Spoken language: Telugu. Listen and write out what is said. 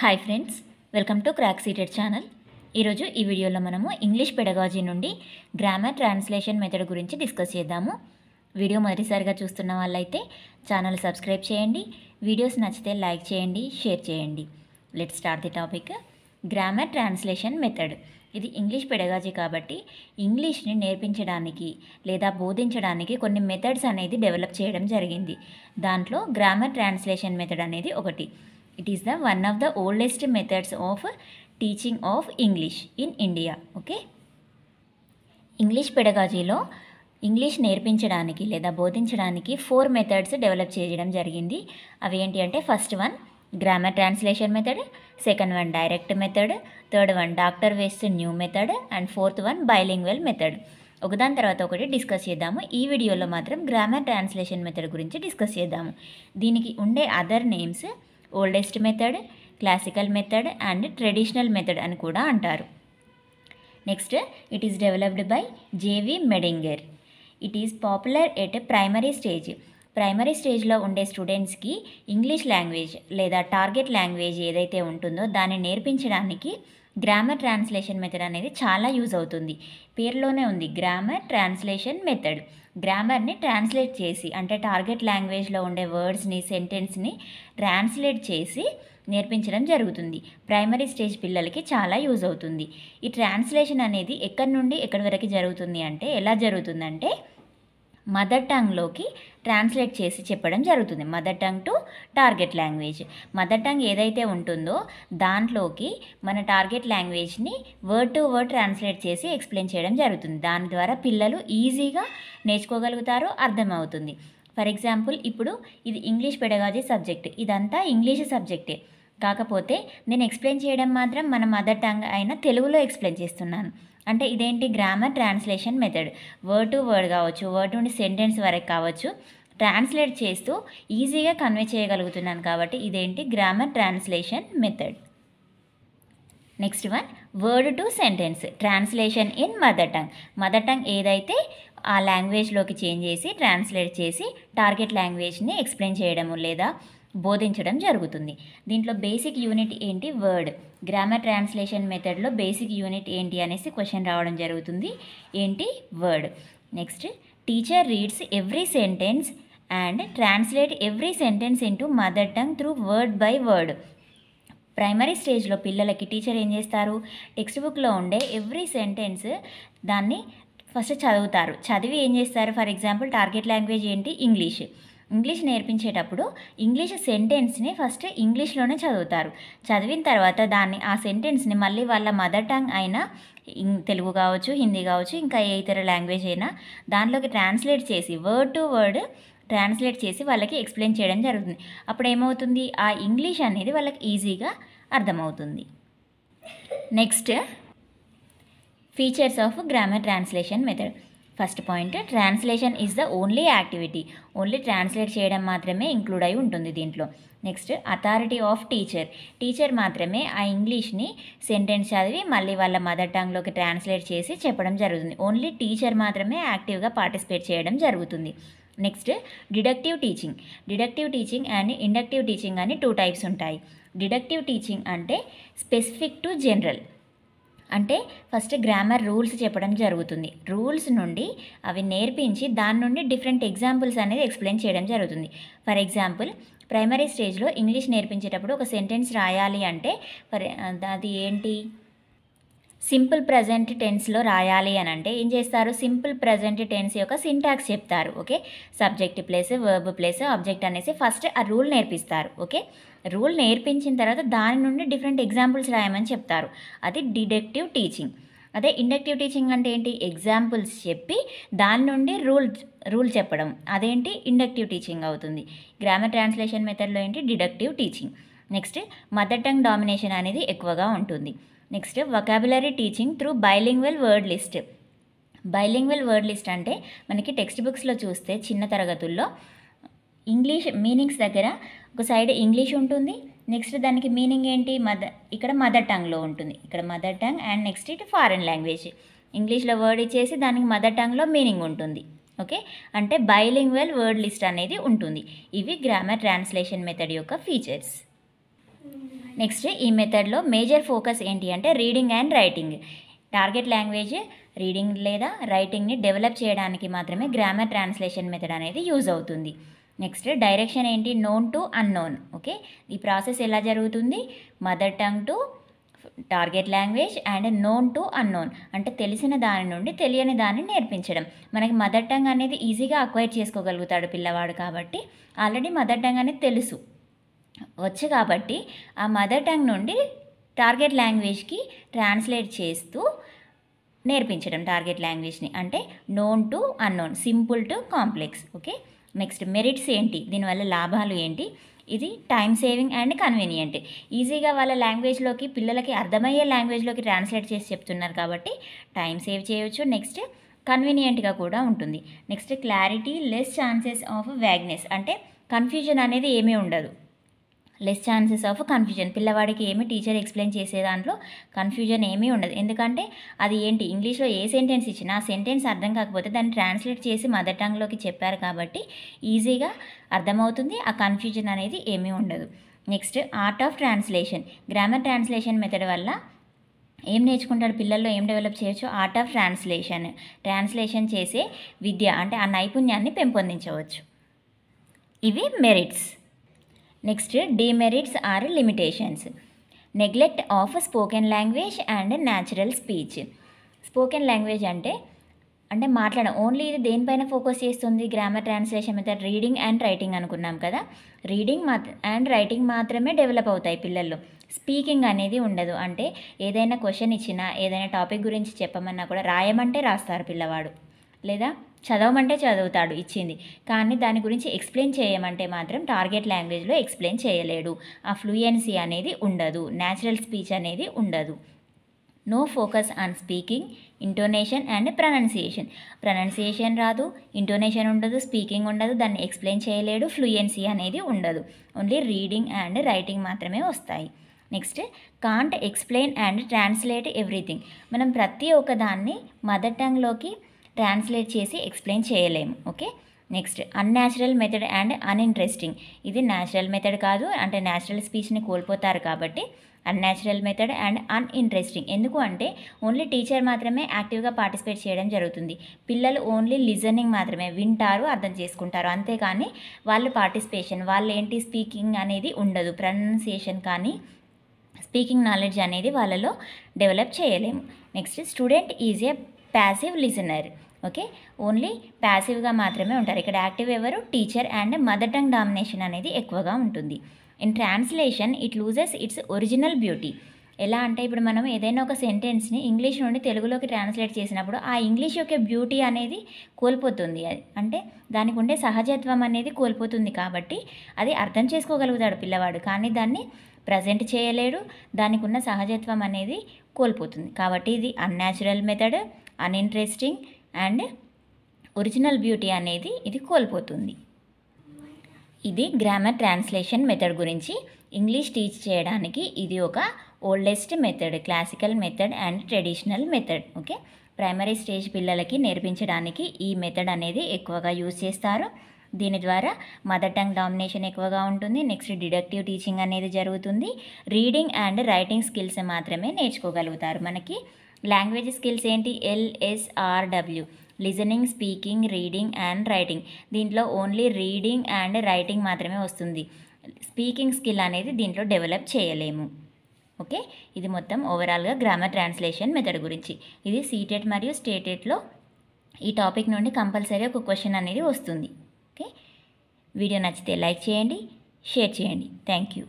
hi friends welcome to crack CTET channel ఈరోజు ఈ వీడియోలో మనము ఇంగ్లీష్ పెడగాజీ నుండి గ్రామర్ ట్రాన్స్లేషన్ మెథడ్ గురించి డిస్కస్ చేద్దాము వీడియో మొదటిసారిగా చూస్తున్న వాళ్ళైతే ఛానల్ సబ్స్క్రైబ్ చేయండి వీడియోస్ నచ్చితే లైక్ చేయండి షేర్ చేయండి let start the topic grammar translation method ఇది ఇంగ్లీష్ పెడగాజీ కాబట్టి ఇంగ్లీష్ని నేర్పించడానికి లేదా బోధించడానికి కొన్ని మెథడ్స్ అనేది డెవలప్ చేయడం జరిగింది దాంట్లో గ్రామర్ ట్రాన్స్లేషన్ మెథడ్ అనేది ఒకటి it is the one of the oldest methods of teaching of English in India okay English పెడగాజీలో ఇంగ్లీష్ నేర్పించడానికి లేదా బోధించడానికి ఫోర్ మెథడ్స్ డెవలప్ చేయడం జరిగింది అవి ఏంటి అంటే first one grammar translation method second one direct method third one doctor West new method and fourth one bilingual method ఒకదాని తర్వాత ఒకటి డిస్కస్ చేద్దాము ఈ వీడియోలో మాత్రం గ్రామర్ ట్రాన్స్లేషన్ మెథడ్ గురించి డిస్కస్ చేద్దాము దీనికి ఉండే other names oldest method classical method and traditional method అని కూడా అంటారు next it is developed by J V Meidinger it is popular at primary stage primary స్టేజ్లో ఉండే స్టూడెంట్స్కి ఇంగ్లీష్ లాంగ్వేజ్ లేదా టార్గెట్ లాంగ్వేజ్ ఏదైతే ఉంటుందో దాన్ని నేర్పించడానికి గ్రామర్ ట్రాన్స్లేషన్ మెథడ్ అనేది చాలా యూజ్ అవుతుంది పేరులోనే ఉంది గ్రామర్ ట్రాన్స్లేషన్ మెథడ్ గ్రామర్ని ట్రాన్స్లేట్ చేసి అంటే టార్గెట్ లాంగ్వేజ్లో ఉండే వర్డ్స్ని సెంటెన్స్ని ట్రాన్స్లేట్ చేసి నేర్పించడం జరుగుతుంది ప్రైమరీ స్టేజ్ పిల్లలకి చాలా యూజ్ అవుతుంది ఈ ట్రాన్స్లేషన్ అనేది ఎక్కడి నుండి ఎక్కడి వరకు జరుగుతుంది అంటే ఎలా జరుగుతుందంటే మదర్ టంగ్లోకి ట్రాన్స్లేట్ చేసి చెప్పడం జరుగుతుంది mother tongue to target language mother tongue ఏదైతే ఉంటుందో దాంట్లోకి మన టార్గెట్ లాంగ్వేజ్ని వర్డ్ టు వర్డ్ ట్రాన్స్లేట్ చేసి ఎక్స్ప్లెయిన్ చేయడం జరుగుతుంది దాని ద్వారా పిల్లలు ఈజీగా నేర్చుకోగలుగుతారు అర్థమవుతుంది ఫర్ ఎగ్జాంపుల్ ఇప్పుడు ఇది ఇంగ్లీష్ పెడగాజీ సబ్జెక్ట్ ఇదంతా ఇంగ్లీష్ సబ్జెక్టే కాకపోతే నేను ఎక్స్ప్లెయిన్ చేయడం మాత్రం మన మదర్ టంగ్ అయిన తెలుగులో ఎక్స్ప్లెయిన్ చేస్తున్నాను అంటే ఇదేంటి grammar translation method word to word కావచ్చు వర్డ్ నుండి సెంటెన్స్ వరకు కావచ్చు ట్రాన్స్లేట్ చేస్తూ ఈజీగా కన్వే చేయగలుగుతున్నాను కాబట్టి ఇదేంటి grammar translation method next one word to sentence translation in mother tongue mother tongue ఏదైతే ఆ లాంగ్వేజ్లోకి చేంజ్ చేసి ట్రాన్స్లేట్ చేసి టార్గెట్ లాంగ్వేజ్ని ఎక్స్ప్లెయిన్ చేయడము లేదా బోధించడం జరుగుతుంది దీంట్లో బేసిక్ యూనిట్ ఏంటి వర్డ్ గ్రామర్ ట్రాన్స్లేషన్ మెథడ్లో బేసిక్ యూనిట్ ఏంటి అనేసి క్వశ్చన్ రావడం జరుగుతుంది ఏంటి word next teacher reads every sentence and translate every sentence in mother tongue through word by word primary స్టేజ్లో పిల్లలకి టీచర్ ఏం చేస్తారు టెక్స్ట్ బుక్లో ఉండే ఎవ్రీ సెంటెన్స్ దాన్ని ఫస్ట్ చదువుతారు చదివి ఏం చేస్తారు ఫర్ ఎగ్జాంపుల్ టార్గెట్ లాంగ్వేజ్ ఏంటి ఇంగ్లీష్ ఇంగ్లీష్ నేర్పించేటప్పుడు ఇంగ్లీష్ సెంటెన్స్ని ఫస్ట్ ఇంగ్లీష్లోనే చదువుతారు చదివిన తర్వాత దాన్ని ఆ సెంటెన్స్ని మళ్ళీ వాళ్ళ మదర్ టంగ్ అయినా తెలుగు కావచ్చు హిందీ కావచ్చు ఇంకా ఏ ఇతర లాంగ్వేజ్ అయినా దాంట్లోకి ట్రాన్స్లేట్ చేసి వర్డ్ టు వర్డ్ ట్రాన్స్లేట్ చేసి వాళ్ళకి ఎక్స్ప్లెయిన్ చేయడం జరుగుతుంది అప్పుడు ఏమవుతుంది ఆ ఇంగ్లీష్ అనేది వాళ్ళకి ఈజీగా అర్థమవుతుంది next features of grammar translation method first point translation is the only activity only translate చేయడం మాత్రమే ఇంక్లూడ్ అయి ఉంటుంది దీంట్లో next authority of teacher teacher మాత్రమే ఆ ఇంగ్లీష్ని సెంటెన్స్ చదివి మళ్ళీ వాళ్ళ మదర్ టంగ్లోకి ట్రాన్స్లేట్ చేసి చెప్పడం జరుగుతుంది ఓన్లీ టీచర్ మాత్రమే యాక్టివ్గా పార్టిసిపేట్ చేయడం జరుగుతుంది next deductive teaching deductive teaching and inductive teaching అని టూ టైప్స్ ఉంటాయి డిడక్టివ్ టీచింగ్ అంటే స్పెసిఫిక్ టు జనరల్ అంటే ఫస్ట్ గ్రామర్ రూల్స్ చెప్పడం జరుగుతుంది రూల్స్ నుండి అవి నేర్పించి దాని నుండి డిఫరెంట్ ఎగ్జాంపుల్స్ అనేది ఎక్స్ప్లెయిన్ చేయడం జరుగుతుంది ఫర్ ఎగ్జాంపుల్ ప్రైమరీ స్టేజ్లో ఇంగ్లీష్ నేర్పించేటప్పుడు ఒక సెంటెన్స్ రాయాలి అంటే ఫర్ అది ఏంటి సింపుల్ ప్రజెంట్ టెన్స్లో రాయాలి అని అంటే ఏం చేస్తారు సింపుల్ ప్రజెంట్ టెన్స్ యొక్క సింటాక్స్ చెప్తారు okay subject place verb place object అనేసి ఫస్ట్ ఆ రూల్ నేర్పిస్తారు ఓకే రూల్ నేర్పించిన తర్వాత దాని నుండి డిఫరెంట్ ఎగ్జాంపుల్స్ రాయమని చెప్తారు అది డిడెక్టివ్ టీచింగ్ అదే ఇండక్టివ్ టీచింగ్ అంటే ఏంటి ఎగ్జాంపుల్స్ చెప్పి దాని నుండి రూల్ రూల్ చెప్పడం అదేంటి ఇండక్టివ్ టీచింగ్ అవుతుంది గ్రామర్ ట్రాన్స్లేషన్ మెథడ్లో ఏంటి deductive teaching next mother tongue domination అనేది ఎక్కువగా ఉంటుంది next vocabulary teaching through bilingual word list bilingual word list అంటే మనకి టెక్స్ట్ బుక్స్లో చూస్తే చిన్న తరగతుల్లో ఇంగ్లీష్ మీనింగ్స్ దగ్గర ఒక సైడ్ ఇంగ్లీష్ ఉంటుంది నెక్స్ట్ దానికి మీనింగ్ ఏంటి మదర్ ఇక్కడ మదర్ టంగ్లో ఉంటుంది ఇక్కడ మదర్ టంగ్ అండ్ నెక్స్ట్ ఇటు ఫారిన్ లాంగ్వేజ్ ఇంగ్లీష్లో వర్డ్ ఇచ్చేసి దానికి మదర్ టంగ్లో మీనింగ్ ఉంటుంది ఓకే అంటే బైలింగ్వెల్ వర్డ్ లిస్ట్ అనేది ఉంటుంది ఇవి గ్రామర్ ట్రాన్స్లేషన్ మెథడ్ యొక్క ఫీచర్స్ నెక్స్ట్ ఈ మెథడ్లో మేజర్ ఫోకస్ ఏంటి అంటే reading and writing target language reading లేదా రైటింగ్ని డెవలప్ చేయడానికి మాత్రమే గ్రామర్ ట్రాన్స్లేషన్ మెథడ్ అనేది యూజ్ అవుతుంది నెక్స్ట్ డైరెక్షన్ ఏంటి నోన్ టు అన్నోన్ ఓకే ఈ ప్రాసెస్ ఎలా జరుగుతుంది mother tongue to target language and known to unknown అంటే తెలిసిన దాని నుండి తెలియని దాన్ని నేర్పించడం మనకి మదర్ టంగ్ అనేది ఈజీగా అక్వైర్ చేసుకోగలుగుతాడు పిల్లవాడు కాబట్టి ఆల్రెడీ మదర్ టంగ్ అనేది తెలుసు వచ్చు కాబట్టి ఆ మదర్ టంగ్ నుండి టార్గెట్ లాంగ్వేజ్కి ట్రాన్స్లేట్ చేస్తూ నేర్పించడం టార్గెట్ లాంగ్వేజ్ని అంటే known to unknown simple to complex okay next merits ఏంటి దీనివల్ల లాభాలు ఏంటి ఇది టైం సేవింగ్ అండ్ కన్వీనియంట్ ఈజీగా వాళ్ళ లాంగ్వేజ్లోకి పిల్లలకి అర్థమయ్యే లాంగ్వేజ్లోకి ట్రాన్స్లేట్ చేసి చెప్తున్నారు కాబట్టి టైం సేవ్ చేయవచ్చు నెక్స్ట్ కన్వీనియంట్గా కూడా ఉంటుంది next clarity less chances of vagueness అంటే కన్ఫ్యూజన్ అనేది ఏమీ ఉండదు లెస్ ఛాన్సెస్ ఆఫ్ కన్ఫ్యూజన్ పిల్లవాడికి ఏమి టీచర్ ఎక్స్ప్లెయిన్ చేసే దాంట్లో కన్ఫ్యూజన్ ఏమీ ఉండదు ఎందుకంటే అది ఏంటి ఇంగ్లీష్లో ఏ సెంటెన్స్ ఇచ్చినా ఆ సెంటెన్స్ అర్థం కాకపోతే దాన్ని ట్రాన్స్లేట్ చేసి మదర్ టంగ్లోకి చెప్పారు కాబట్టి ఈజీగా అర్థమవుతుంది ఆ కన్ఫ్యూజన్ అనేది ఏమీ ఉండదు next art of translation grammar translation method వల్ల ఏం నేర్చుకుంటాడు పిల్లల్లో ఏం డెవలప్ చేయొచ్చు ఆర్ట్ ఆఫ్ ట్రాన్స్లేషన్ ట్రాన్స్లేషన్ చేసే విద్య అంటే ఆ నైపుణ్యాన్ని పెంపొందించవచ్చు ఇవి merits next demerits or limitations neglect of spoken language and natural speech spoken language అంటే అంటే మాట్లాడడం ఓన్లీ ఇది దేనిపైన ఫోకస్ చేస్తుంది గ్రామర్ ట్రాన్స్లేషన్ మీద రీడింగ్ అండ్ రైటింగ్ అనుకున్నాం కదా రీడింగ్ మాత్ర అండ్ రైటింగ్ మాత్రమే డెవలప్ అవుతాయి పిల్లల్లో స్పీకింగ్ అనేది ఉండదు అంటే ఏదైనా క్వశ్చన్ ఇచ్చినా ఏదైనా టాపిక్ గురించి చెప్పమన్నా కూడా రాయమంటే రాస్తారు పిల్లవాడు లేదా చదవమంటే చదువుతాడు ఇచ్చింది కానీ దాని గురించి ఎక్స్ప్లెయిన్ చేయమంటే మాత్రం టార్గెట్ లాంగ్వేజ్లో ఎక్స్ప్లెయిన్ చేయలేడు ఆ ఫ్లూయెన్సీ అనేది ఉండదు న్యాచురల్ స్పీచ్ అనేది ఉండదు no focus on speaking intonation and pronunciation pronunciation రాదు ఇంటోనేషన్ ఉండదు స్పీకింగ్ ఉండదు దాన్ని ఎక్స్ప్లెయిన్ చేయలేడు ఫ్లూయెన్సీ అనేది ఉండదు ఓన్లీ రీడింగ్ అండ్ రైటింగ్ మాత్రమే వస్తాయి next can't explain and translate everything మనం ప్రతి ఒక్కదాన్ని మదర్ టంగ్లోకి ట్రాన్స్లేట్ చేసి ఎక్స్ప్లెయిన్ చేయలేము okay next unnatural method and uninteresting ఇది న్యాచురల్ మెథడ్ కాదు అంటే న్యాచురల్ స్పీచ్ని కోల్పోతారు కాబట్టి అన్యాచురల్ మెథడ్ అండ్ అన్ఇంట్రెస్టింగ్ ఎందుకు అంటే ఓన్లీ టీచర్ మాత్రమే యాక్టివ్గా పార్టిసిపేట్ చేయడం జరుగుతుంది పిల్లలు ఓన్లీ లిజనింగ్ మాత్రమే వింటారు అర్థం చేసుకుంటారు అంతేకాని వాళ్ళు పార్టిసిపేషన్ వాళ్ళు ఏంటి స్పీకింగ్ అనేది ఉండదు ప్రొనౌన్సియేషన్ కానీ స్పీకింగ్ నాలెడ్జ్ అనేది వాళ్ళలో డెవలప్ చేయలేము next student is a passive listener okay only ప్యాసివ్గా మాత్రమే ఉంటారు ఇక్కడ యాక్టివ్ ఎవరు teacher and mother tongue domination అనేది ఎక్కువగా ఉంటుంది in translation it loses its original beauty ఎలా అంటే ఇప్పుడు మనం ఏదైనా ఒక సెంటెన్స్ని ఇంగ్లీష్ నుండి తెలుగులోకి ట్రాన్స్లేట్ చేసినప్పుడు ఆ ఇంగ్లీష్ యొక్క బ్యూటీ అనేది కోల్పోతుంది అంటే దానికి ఉండే సహజత్వం అనేది కోల్పోతుంది కాబట్టి అది అర్థం చేసుకోగలుగుతాడు పిల్లవాడు కానీ దాన్ని ప్రజెంట్ చేయలేడు దానికి ఉన్న సహజత్వం అనేది కోల్పోతుంది కాబట్టి ఇది unnatural method uninteresting and original beauty అనేది ఇది కోల్పోతుంది ఇది గ్రామర్ ట్రాన్స్లేషన్ మెథడ్ గురించి ఇంగ్లీష్ టీచ్ చేయడానికి ఇది ఒక oldest method classical method and traditional method okay primary stage పిల్లలకి నేర్పించడానికి ఈ మెథడ్ అనేది ఎక్కువగా యూజ్ చేస్తారు దీని ద్వారా మదర్ టంగ్ డామినేషన్ ఎక్కువగా ఉంటుంది నెక్స్ట్ డిడక్టివ్ టీచింగ్ అనేది జరుగుతుంది రీడింగ్ అండ్ రైటింగ్ స్కిల్స్ మాత్రమే నేర్చుకోగలుగుతారు మనకి లాంగ్వేజ్ స్కిల్స్ ఏంటి LSRW listening speaking reading and writing దీంట్లో ఓన్లీ రీడింగ్ అండ్ రైటింగ్ మాత్రమే వస్తుంది స్పీకింగ్ స్కిల్ అనేది దీంట్లో డెవలప్ చేయలేము ఓకే ఇది మొత్తం ఓవరాల్గా గ్రామర్ ట్రాన్స్లేషన్ మెథడ్ గురించి ఇది సీటెట్ మరియు స్టేటెట్లో ఈ టాపిక్ నుండి కంపల్సరీ ఒక క్వశ్చన్ అనేది వస్తుంది ఓకే వీడియో నచ్చితే లైక్ చేయండి షేర్ చేయండి థ్యాంక్ యూ